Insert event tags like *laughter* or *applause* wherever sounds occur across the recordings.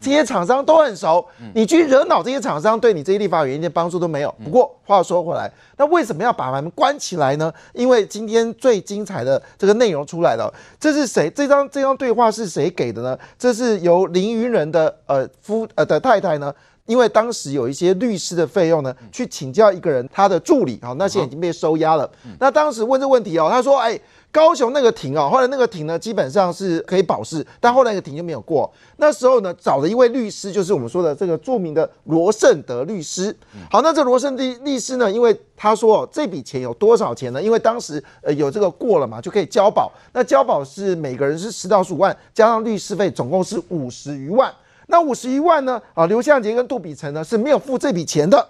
这些厂商都很熟，你去惹恼这些厂商，对你这些立法员一点帮助都没有。不过话说回来，那为什么要把他们关起来呢？因为今天最精彩的这个内容出来了，这是谁？这张这张对话是谁给的呢？这是由林云仁的呃夫呃的太太呢，因为当时有一些律师的费用呢，去请教一个人他的助理好，那些已经被收押了。那当时问这问题哦，他说：“哎。”高雄那个庭啊，后来那个庭呢，基本上是可以保释，但后来那个庭就没有过。那时候呢，找了一位律师，就是我们说的这个著名的罗胜德律师。好，那这罗胜德律师呢，因为他说这笔钱有多少钱呢？因为当时呃有这个过了嘛，就可以交保。那交保是每个人是十到十五万，加上律师费，总共是五十余万。那五十余万呢？啊，刘向杰跟杜比成呢是没有付这笔钱的。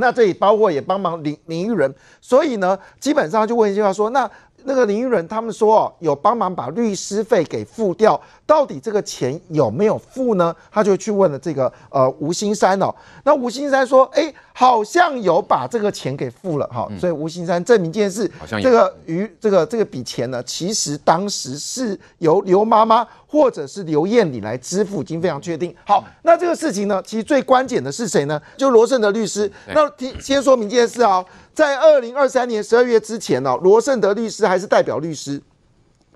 那这里包括也帮忙领领玉人，所以呢，基本上就问一句话说那。那个林育伦他们说哦，有帮忙把律师费给付掉，到底这个钱有没有付呢？他就去问了这个呃吴兴山哦，那吴兴山说，哎。好像有把这个钱给付了，哈，所以吴兴山证明一件事，这个余这个这个笔钱呢，其实当时是由刘妈妈或者是刘艳丽来支付，已经非常确定。好，那这个事情呢，其实最关键的是谁呢？就罗胜德律师。那先说明一件事啊，在二零二三年十二月之前呢，罗胜德律师还是代表律师，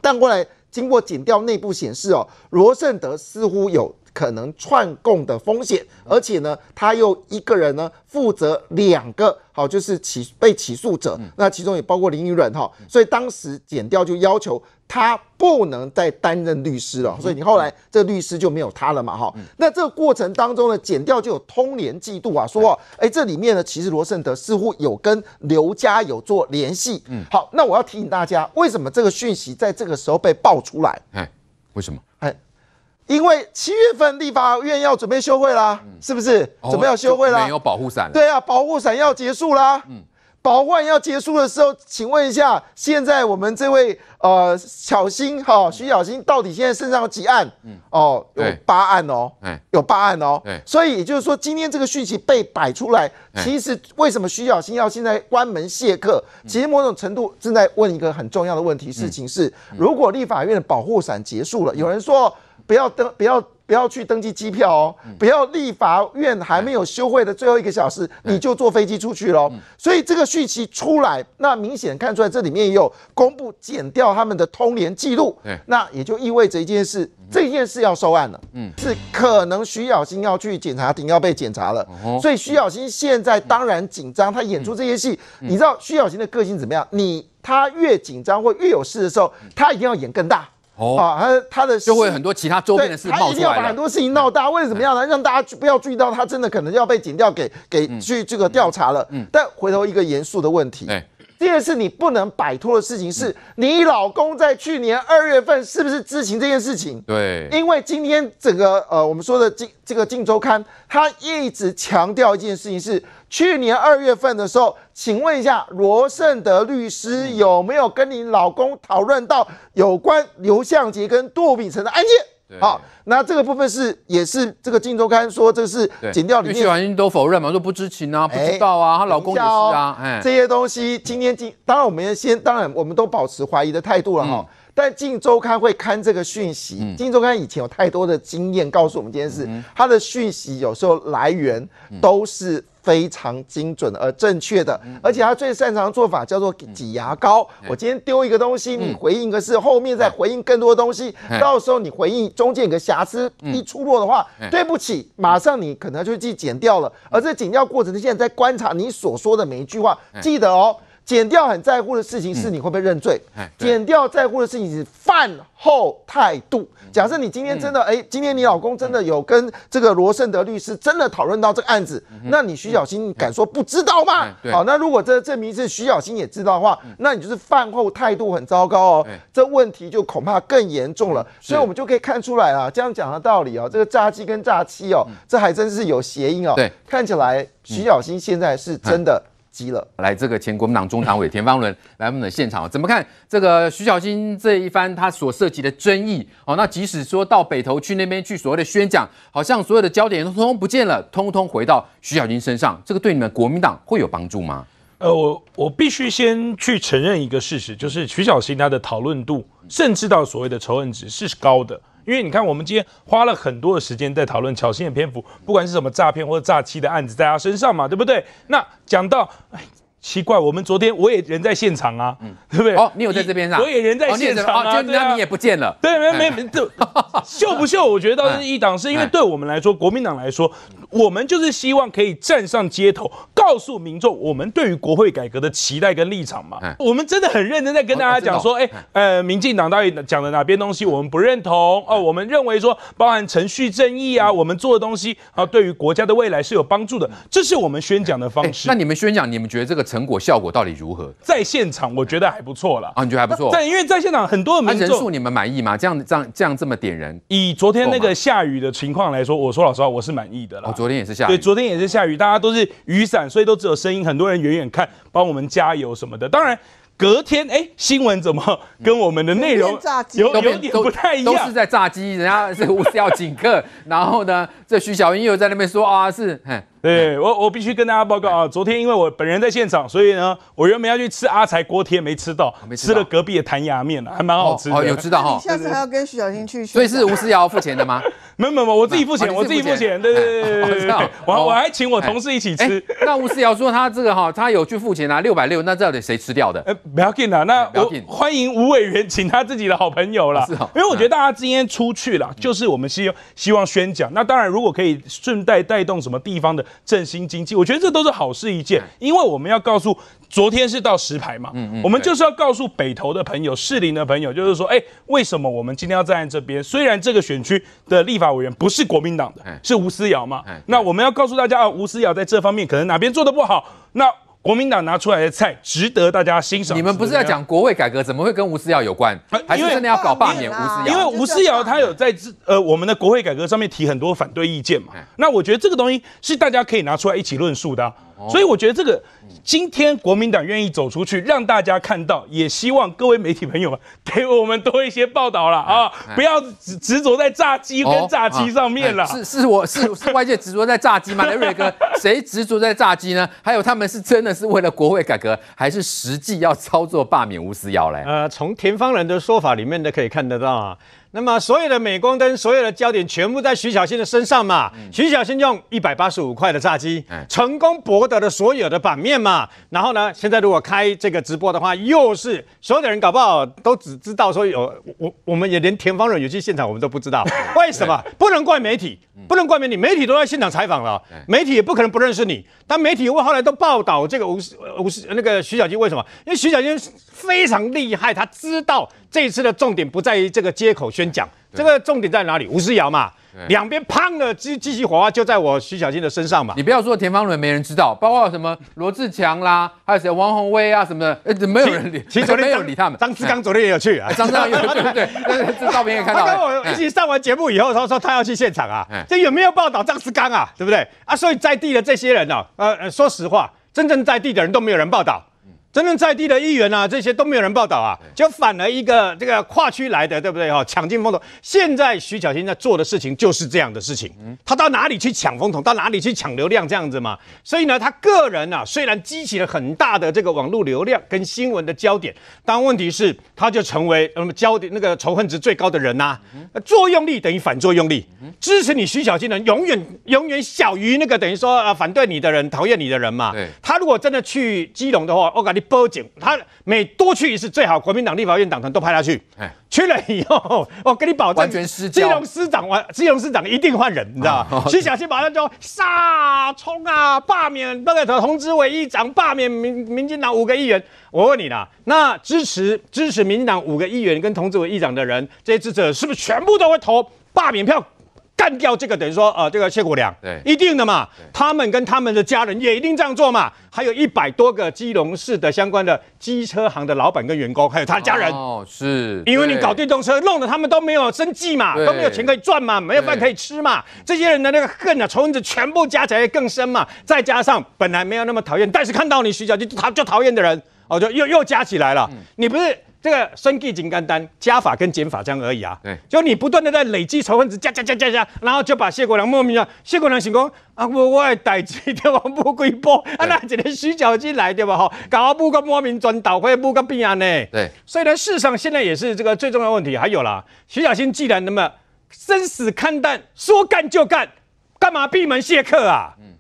但过来经过检调内部显示哦，罗胜德似乎有。可能串供的风险，而且呢，他又一个人呢负责两个，好，就是起被起诉者，那其中也包括林依润。哈，所以当时减掉就要求他不能再担任律师了，所以你后来这律师就没有他了嘛哈。那这个过程当中呢，减掉就有通联季度啊，说，哎，这里面呢其实罗胜德似乎有跟刘家有做联系。嗯，好，那我要提醒大家，为什么这个讯息在这个时候被爆出来？哎，为什么？因为七月份立法院要准备休会啦，是不是？准备要休会啦，没有保护伞。对啊，保护伞要结束啦。嗯，保护要结束的时候，请问一下，现在我们这位呃，小新哈徐小新到底现在身上有几案？嗯，哦，有八案哦，嗯，有八案哦。所以也就是说，今天这个讯息被摆出来，其实为什么徐小新要现在关门谢客？其实某种程度正在问一个很重要的问题：事情是，如果立法院的保护伞结束了，有人说。不要登，不要不要去登记机票哦！不要，立法院还没有休会的最后一个小时，你就坐飞机出去喽。所以这个续期出来，那明显看出来这里面也有公布减掉他们的通联记录。那也就意味着一件事，这件事要收案了。嗯，是可能徐小新要去检察庭要被检查了。所以徐小新现在当然紧张，他演出这些戏，你知道徐小新的个性怎么样？你他越紧张或越有事的时候，他一定要演更大。啊，他他的就会很多其他周边的事冒出来，他一定要把很多事情闹大，为什么样呢？让大家不要注意到他真的可能要被剪掉，给给去这个调查了。嗯，但回头一个严肃的问题，第二是你不能摆脱的事情，是你老公在去年二月份是不是知情这件事情？对，因为今天整个呃，我们说的这这个《竞周刊》，他一直强调一件事情是去年二月份的时候，请问一下罗胜德律师有没有跟你老公讨论到有关刘向杰跟杜炳成的案件？好，那这个部分是也是这个《金周刊》说这是剪掉里面，玉婉都否认嘛，说不知情啊，不知道啊，她老公也是啊，哎，这些东西今天今当然我们先当然我们都保持怀疑的态度了哈。但《竞周刊》会看这个讯息，《竞周刊》以前有太多的经验告诉我们这件事，它的讯息有时候来源都是非常精准而正确的，而且他最擅长的做法叫做挤牙膏。我今天丢一个东西，你回应一个，是后面再回应更多东西，到时候你回应中间有个瑕疵一出落的话，对不起，马上你可能就去剪掉了。而这剪掉过程，他现在在观察你所说的每一句话，记得哦。减掉很在乎的事情是你会不会认罪？减掉在乎的事情是饭后态度。假设你今天真的，哎，今天你老公真的有跟这个罗胜德律师真的讨论到这个案子，那你徐小新敢说不知道吗？好，那如果这证明是徐小新也知道的话，那你就是饭后态度很糟糕哦。这问题就恐怕更严重了。所以我们就可以看出来啊，这样讲的道理哦，这个诈欺跟诈欺哦，这还真是有谐音哦。对，看起来徐小新现在是真的。击了，来这个前国民党中常委田方伦来我们的现场，怎么看这个徐小金这一番他所涉及的争议？哦，那即使说到北头区那边去所谓的宣讲，好像所有的焦点都通通不见了，通通回到徐小新身上，这个对你们国民党会有帮助吗？呃，我我必须先去承认一个事实，就是徐小新他的讨论度，甚至到所谓的仇恨值是高的。因为你看，我们今天花了很多的时间在讨论乔欣的篇幅，不管是什么诈骗或者诈欺的案子在他身上嘛，对不对？那讲到，哎，奇怪，我们昨天我也人在现场啊，对不对？哦，你有在这边上，我也人在现场啊，就那你也不见了，对，没有没就 *laughs* 秀不秀？我觉得倒是一档，是因为对我们来说，国民党来说。我们就是希望可以站上街头，告诉民众我们对于国会改革的期待跟立场嘛。我们真的很认真在跟大家讲说，哎，呃，民进党到底讲的哪边东西我们不认同哦。我们认为说，包含程序正义啊，我们做的东西啊，对于国家的未来是有帮助的。这是我们宣讲的方式。那你们宣讲，你们觉得这个成果效果到底如何？在现场我觉得还不错了啊，你觉得还不错？在因为在现场很多人数，你们满意吗？这样这样这样这么点人，以昨天那个下雨的情况来说，我说老实话，我是满意的了。昨天也是下雨。对，昨天也是下雨，大家都是雨伞，所以都只有声音。很多人远远看，帮我们加油什么的。当然，隔天哎，新闻怎么跟我们的内容有有点不太一样？都是在炸鸡，人家是我 *laughs* 是要请客，然后呢，这徐小英又在那边说啊，是。哼。对我，我必须跟大家报告啊！昨天因为我本人在现场，所以呢，我原本要去吃阿财锅贴，没吃到，吃了隔壁的弹牙面了，还蛮好吃。的。有知道哈？下次还要跟徐小明去所以是吴思瑶付钱的吗？*laughs* 没有没有，我自己付钱，我自己付钱。对对对对我知道。我我还请我同事一起吃。那吴思瑶说他这个哈，他有去付钱啊，六百六。那到底谁吃掉的？不要紧啦，那我欢迎吴委员请他自己的好朋友了。是因为我觉得大家今天出去了，就是我们希希望宣讲。那当然，如果可以顺带带动什么地方的。振兴经济，我觉得这都是好事一件，因为我们要告诉昨天是到十排嘛，我们就是要告诉北投的朋友、士林的朋友，就是说，哎，为什么我们今天要站在这边？虽然这个选区的立法委员不是国民党的，是吴思瑶嘛，那我们要告诉大家，吴思瑶在这方面可能哪边做的不好，那。国民党拿出来的菜值得大家欣赏。你们不是在讲国会改革，怎么会跟吴思尧有关？还是真的要搞罢免吴思尧？因为吴思尧他有在呃我们的国会改革上面提很多反对意见嘛。那我觉得这个东西是大家可以拿出来一起论述的。所以我觉得这个今天国民党愿意走出去，让大家看到，也希望各位媒体朋友们给我们多一些报道了啊！不要执执着在炸鸡跟炸鸡上面了。是是我是是外界执着在炸鸡吗？雷 *laughs* 瑞哥，谁执着在炸鸡呢？还有他们是真的是为了国会改革，还是实际要操作罢免吴思瑶嘞？呃，从田方人的说法里面都可以看得到啊。那么所有的镁光灯，所有的焦点全部在徐小新的身上嘛？徐小新用一百八十五块的炸鸡，成功博得了所有的版面嘛？然后呢，现在如果开这个直播的话，又是所有的人搞不好都只知道说有我，我们也连田芳瑞有去现场我们都不知道，为什么？不能怪媒体，不能怪媒体，媒体都在现场采访了，媒体也不可能不认识你。但媒体为后来都报道这个五十那个徐小新为什么？因为徐小新非常厉害，他知道。这一次的重点不在于这个接口宣讲，这个重点在哪里？吴思瑶嘛，两边喷的机机器火花，就在我徐小新的身上嘛。你不要说田方伦没人知道，包括什么罗志强啦，还有谁王宏威啊什么的，没有人理。其实昨天没有理他们。张志刚昨天也有去啊，*laughs* 张志刚有 *laughs* 对对对，这照片也看到。他跟我一起上完节目以后，他说他要去现场啊。这有没有报道张志刚啊？对不对？啊，所以在地的这些人呢，呃，说实话，真正在地的人都没有人报道。真正在地的议员啊，这些都没有人报道啊，就反而一个这个跨区来的，对不对？哈，抢进风头。现在徐小新在做的事情就是这样的事情。嗯，他到哪里去抢风头，到哪里去抢流量，这样子嘛。所以呢，他个人啊，虽然激起了很大的这个网络流量跟新闻的焦点，但问题是，他就成为那么焦点那个仇恨值最高的人呐。作用力等于反作用力，支持你徐小新的人永远永远小于那个等于说啊反对你的人、讨厌你的人嘛。对，他如果真的去基隆的话，我感觉。报警，他每多去一次，最好国民党立法院党团都派他去。去了以后，我跟你保证，完全金融司长完，金融司长一定换人，你知道吗？徐小溪马上就杀冲啊，罢免那个同志委议长，罢免民民进党五个议员。我问你啦，那支持支持民进党五个议员跟同志委议长的人，这些支持者是不是全部都会投罢免票？干掉这个等于说，呃，这个谢国良，对，一定的嘛。他们跟他们的家人也一定这样做嘛。还有一百多个基隆市的相关的机车行的老板跟员工，还有他的家人。哦，是，因为你搞电动车，弄得他们都没有生计嘛，都没有钱可以赚嘛，没有饭可以吃嘛。这些人的那个恨啊，恨就全部加起来更深嘛。再加上本来没有那么讨厌，但是看到你徐小军，就就讨厌的人，哦，就又又加起来了。你不是。这个生计紧干单，加法跟减法这样而已啊。对，就你不断的在累积仇恨值，加加加加加，然后就把谢国良莫名的，谢国良想讲啊，我我的代志对吧？不归波，啊，那一个徐脚进来对吧？吼，搞我弄个莫名转倒会不个边安呢？对，所以呢，市场现在也是这个最重要问题，还有啦，徐小新既然那么生死看淡，说干就干，干嘛闭门谢客啊？嗯。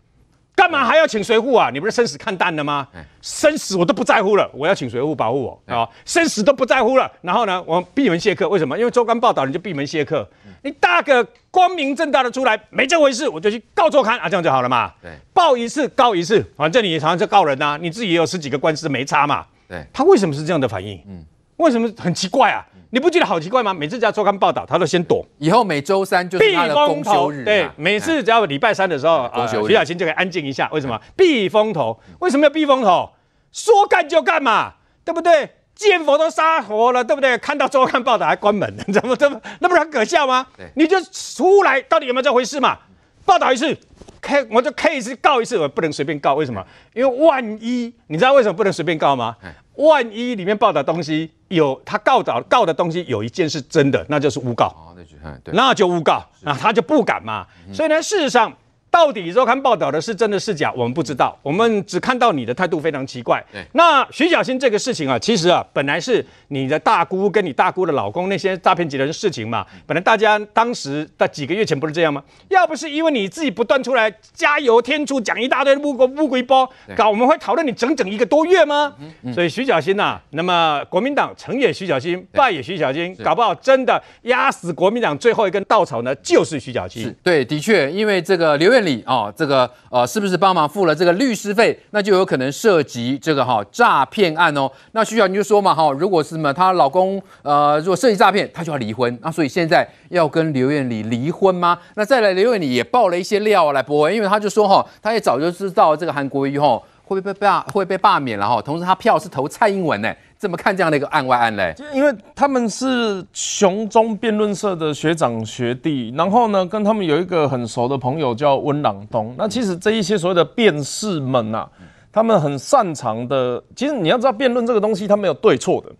干嘛还要请随护啊？你不是生死看淡了吗？生死我都不在乎了，我要请随护保护我啊！生死都不在乎了，然后呢，我闭门谢客。为什么？因为周刊报道，你就闭门谢客。你大个光明正大的出来，没这回事，我就去告周刊啊，这样就好了嘛。对，报一次告一次，反正你常常在告人呐，你自己也有十几个官司没差嘛。对，他为什么是这样的反应？嗯，为什么很奇怪啊？你不觉得好奇怪吗？每次只要周刊报道，他都先躲。以后每周三就是他的公休日，对，每次只要礼拜三的时候，徐小琴就可以安静一下。为什么？避风头。为什么要避风头？说干就干嘛，对不对？见佛都杀佛了，对不对？看到周刊报道还关门了，*laughs* 怎么这么那不是很可笑吗？你就出来，到底有没有这回事嘛？报道一次，开我就开一次，告一次，我不能随便告。为什么？因为万一你知道为什么不能随便告吗？万一里面报道东西。有他告导告的东西，有一件是真的，那就是诬告。哦，那就那就诬告，那他就不敢嘛。所以呢，事实上。到底周刊报道的是真的是假？我们不知道，我们只看到你的态度非常奇怪。对，那徐小新这个事情啊，其实啊，本来是你的大姑跟你大姑的老公那些诈骗集团的事情嘛，本来大家当时的几个月前不是这样吗？要不是因为你自己不断出来加油添醋，讲一大堆乌龟乌龟包，搞我们会讨论你整整一个多月吗？所以徐小新呐，那么国民党成也徐小新，败也徐小新，搞不好真的压死国民党最后一根稻草呢，就是徐小新。对，的确，因为这个刘月。里啊，这个呃，是不是帮忙付了这个律师费？那就有可能涉及这个哈诈骗案哦。那徐小你就说嘛哈，如果是什么她老公呃，如果涉及诈骗，他就要离婚。那所以现在要跟刘艳丽离婚吗？那再来刘艳丽也爆了一些料来播，因为他就说哈，他也早就知道这个韩国瑜哈会被罢会被罢免了哈，同时他票是投蔡英文呢。怎么看这样的一个案外案嘞？就因为他们是雄中辩论社的学长学弟，然后呢，跟他们有一个很熟的朋友叫温朗东。那其实这一些所谓的辩士们呐，他们很擅长的，其实你要知道辩论这个东西，它没有对错的，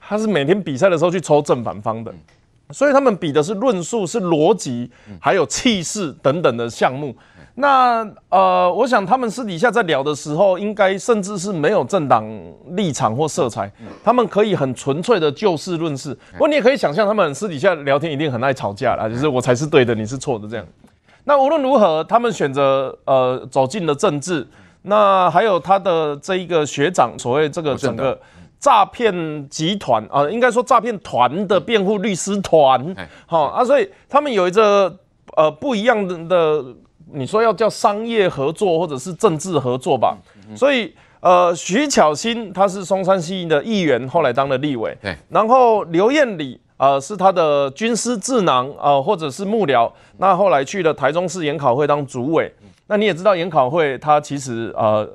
他是每天比赛的时候去抽正反方的，所以他们比的是论述、是逻辑、还有气势等等的项目。那呃，我想他们私底下在聊的时候，应该甚至是没有政党立场或色彩，他们可以很纯粹的就事论事。不过你也可以想象，他们私底下聊天一定很爱吵架啦，就是我才是对的，你是错的这样。那无论如何，他们选择呃走进了政治。那还有他的这一个学长，所谓这个整个诈骗集团啊，应该说诈骗团的辩护律师团，好啊，所以他们有一个呃不一样的。你说要叫商业合作或者是政治合作吧，所以呃，徐巧芯他是松山营的议员，后来当了立委。对。然后刘燕理呃，是他的军师智囊啊，或者是幕僚。那后来去了台中市研考会当主委。那你也知道研考会，他其实呃，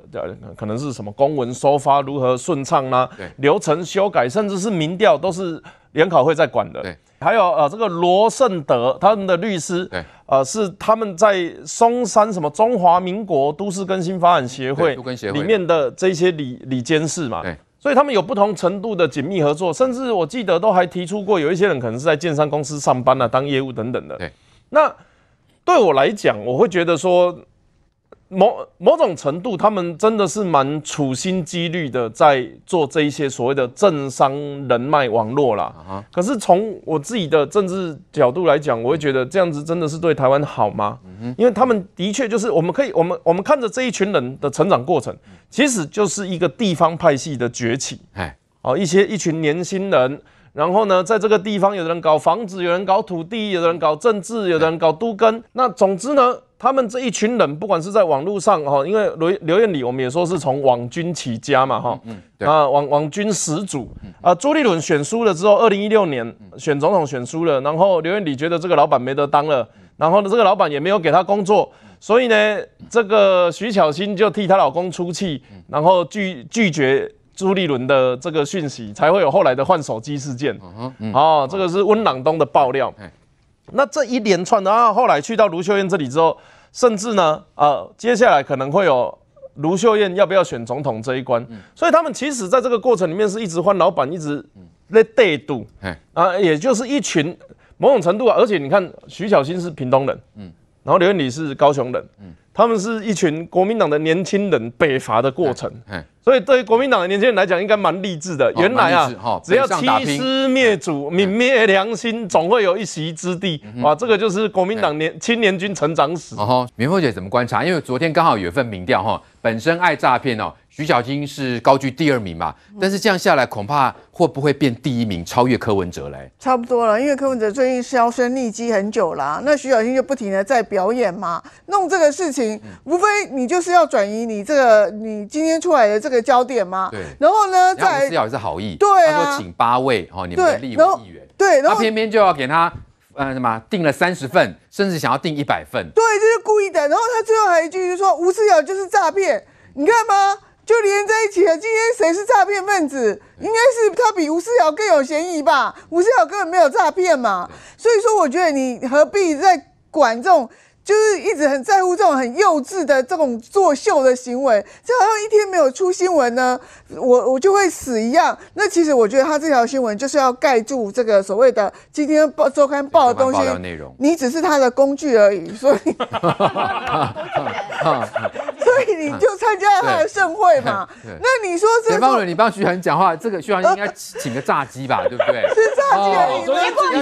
可能是什么公文收发如何顺畅呢？流程修改，甚至是民调都是研考会在管的。对。还有呃，这个罗胜德他们的律师，对，呃，是他们在松山什么中华民国都市更新发展协会里面的这些里里监事嘛，对，所以他们有不同程度的紧密合作，甚至我记得都还提出过，有一些人可能是在建商公司上班啊，当业务等等的，对。那对我来讲，我会觉得说。某某种程度，他们真的是蛮处心积虑的在做这一些所谓的政商人脉网络啦。可是从我自己的政治角度来讲，我会觉得这样子真的是对台湾好吗？因为他们的确就是我们可以我们我们看着这一群人的成长过程，其实就是一个地方派系的崛起。哎，哦，一些一群年轻人，然后呢，在这个地方，有的人搞房子，有人搞土地，有的人搞政治，有的人搞都根。那总之呢。他们这一群人，不管是在网络上，哈，因为刘刘彦理，我们也说是从网军起家嘛，哈，啊，网网军始祖，啊，朱立伦选输了之后，二零一六年选总统选输了，然后刘彦理觉得这个老板没得当了，然后呢，这个老板也没有给他工作，所以呢，这个徐巧芯就替她老公出气，然后拒拒绝朱立伦的这个讯息，才会有后来的换手机事件，啊，这个是温朗东的爆料。那这一连串的啊，后来去到卢秀燕这里之后，甚至呢，呃，接下来可能会有卢秀燕要不要选总统这一关，所以他们其实在这个过程里面是一直换老板，一直在赌，啊，也就是一群某种程度啊，而且你看徐小新是屏东人，嗯，然后刘彦礼是高雄人，嗯。他们是一群国民党的年轻人北伐的过程，所以对国民党的年轻人来讲，应该蛮励志的。原来啊，只要欺师灭祖、泯灭良心，总会有一席之地。哇，这个就是国民党年青年军成长史。明凤姐怎么观察？因为昨天刚好有一份民调，哈，本身爱诈骗哦。徐小菁是高居第二名嘛？但是这样下来，恐怕会不会变第一名，超越柯文哲嘞。差不多了，因为柯文哲最近销声匿迹很久了。那徐小菁就不停的在表演嘛，弄这个事情，无非你就是要转移你这个你今天出来的这个焦点嘛。对。然后呢，在吴也是好意，对啊，请八位哦，你们的立委议员。对，然后偏偏就要给他，呃，什么定了三十份，甚至想要订一百份。对，这是故意的。然后他最后还一句就说吴思瑶就是诈骗，你看吗？就连在一起了。今天谁是诈骗分子？应该是他比吴思桥更有嫌疑吧？吴思桥根本没有诈骗嘛。所以说，我觉得你何必在管这种，就是一直很在乎这种很幼稚的这种作秀的行为？就好像一天没有出新闻呢，我我就会死一样。那其实我觉得他这条新闻就是要盖住这个所谓的今天报周刊报的东西。内容。你只是他的工具而已。所以。*laughs* *laughs* 你就参加他的盛会嘛？*laughs* 那你说这。方了你帮徐恒讲话，这个徐恒应该请个炸鸡吧，*laughs* 对不对？是炸鸡啊！你昨天换牛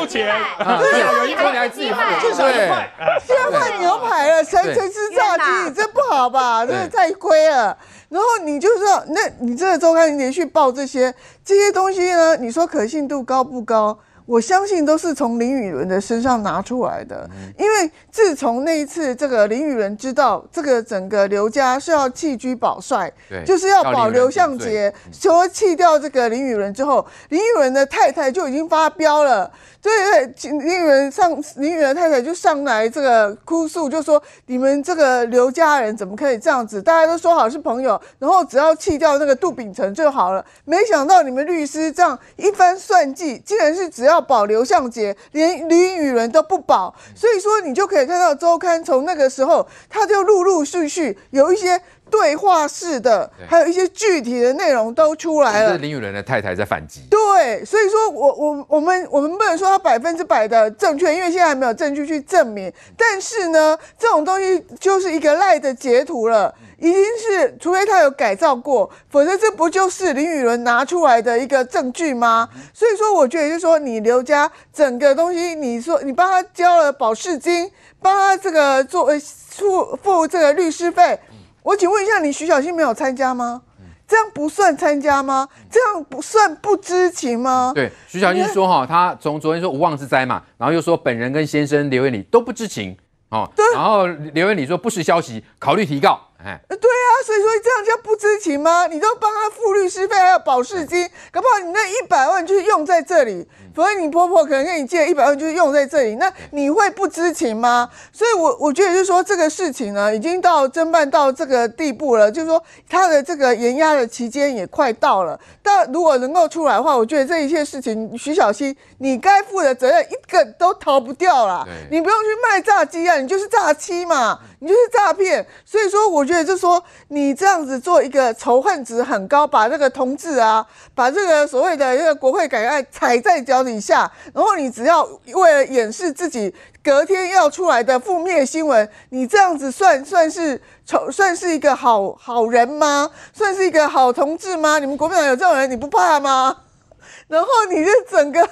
付钱。昨天换牛排，你说哎，现在换牛排了，谁谁吃炸鸡，这不好吧？这太亏了。然后你就说，那你这个周刊连续报这些这些东西呢？你说可信度高不高？我相信都是从林雨伦的身上拿出来的，因为自从那一次，这个林雨伦知道这个整个刘家是要弃居保帅，就是要保刘向杰，说弃掉这个林雨伦之后，林雨伦的太太就已经发飙了。对对，林雨上，林允的太太就上来这个哭诉，就说你们这个刘家人怎么可以这样子？大家都说好是朋友，然后只要弃掉那个杜秉成就好了。没想到你们律师这样一番算计，竟然是只要保刘向杰，连林允人都不保。所以说，你就可以看到周刊从那个时候，他就陆陆续续有一些对话式的，还有一些具体的内容都出来了。林雨伦的太太在反击。对，所以说，我我我们我们不能说。百分之百的正确，因为现在还没有证据去证明。但是呢，这种东西就是一个赖的截图了，已经是除非他有改造过，否则这不就是林宇伦拿出来的一个证据吗？所以说，我觉得就是说，你刘家整个东西，你说你帮他交了保释金，帮他这个做付付这个律师费，我请问一下，你徐小新没有参加吗？这样不算参加吗？这样不算不知情吗？对，徐小丽说哈，他从昨天说无妄之灾嘛，然后又说本人跟先生刘元礼都不知情哦，然后刘元礼说不实消息，考虑提告。呃，对啊，所以说这样叫不知情吗？你都帮他付律师费，还有保释金，搞不好你那一百万就是用在这里。所以你婆婆可能跟你借一百万，就是用在这里。那你会不知情吗？所以，我我觉得就是说，这个事情呢，已经到侦办到这个地步了，就是说他的这个延压的期间也快到了。但如果能够出来的话，我觉得这一切事情，徐小新，你该负的责任一个都逃不掉了。你不用去卖炸鸡啊，你就是诈欺嘛，你就是诈骗。所以说，我觉。对，就说你这样子做一个仇恨值很高，把那个同志啊，把这个所谓的一个国会改革踩在脚底下，然后你只要为了掩饰自己隔天要出来的负面新闻，你这样子算算是丑，算是一个好好人吗？算是一个好同志吗？你们国民党有这种人，你不怕吗？*laughs* 然后你就整个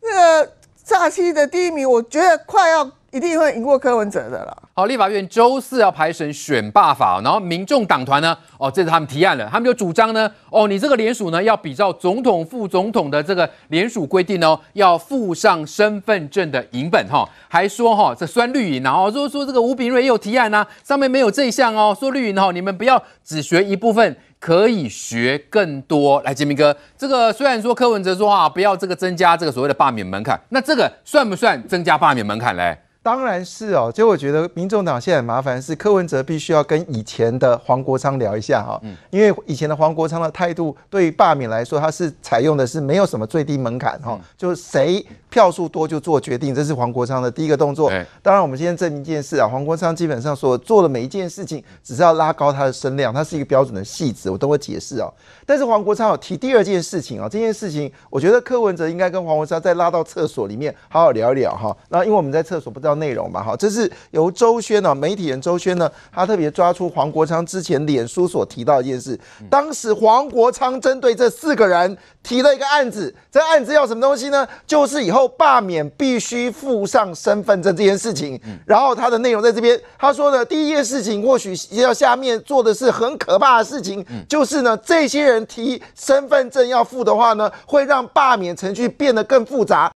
那个。假期的第一名，我觉得快要一定会赢过柯文哲的了。好，立法院周四要排审选罢法，然后民众党团呢，哦，这是他们提案了，他们就主张呢，哦，你这个联署呢，要比照总统副总统的这个联署规定哦，要附上身份证的影本哈，还说哈，这算绿营然后说说这个吴炳瑞也有提案啊，上面没有这项哦，说绿营哈，你们不要只学一部分。可以学更多。来，杰明哥，这个虽然说柯文哲说啊，不要这个增加这个所谓的罢免门槛，那这个算不算增加罢免门槛嘞？当然是哦。就我觉得，民众党现在很麻烦是柯文哲必须要跟以前的黄国昌聊一下哈，因为以前的黄国昌的态度对于罢免来说，他是采用的是没有什么最低门槛哈，就谁。票数多就做决定，这是黄国昌的第一个动作。当然，我们今天证明一件事啊，黄国昌基本上所做的每一件事情，只是要拉高他的声量，他是一个标准的戏子。我等会解释哦。但是黄国昌有提第二件事情啊，这件事情我觉得柯文哲应该跟黄国昌再拉到厕所里面好好聊一聊哈。那因为我们在厕所不知道内容嘛哈。这是由周轩呢，媒体人周轩呢，他特别抓出黄国昌之前脸书所提到一件事，当时黄国昌针对这四个人提了一个案子，这案子要什么东西呢？就是以后。罢免必须附上身份证这件事情，然后他的内容在这边。他说的第一件事情，或许要下面做的是很可怕的事情，就是呢，这些人提身份证要付的话呢，会让罢免程序变得更复杂。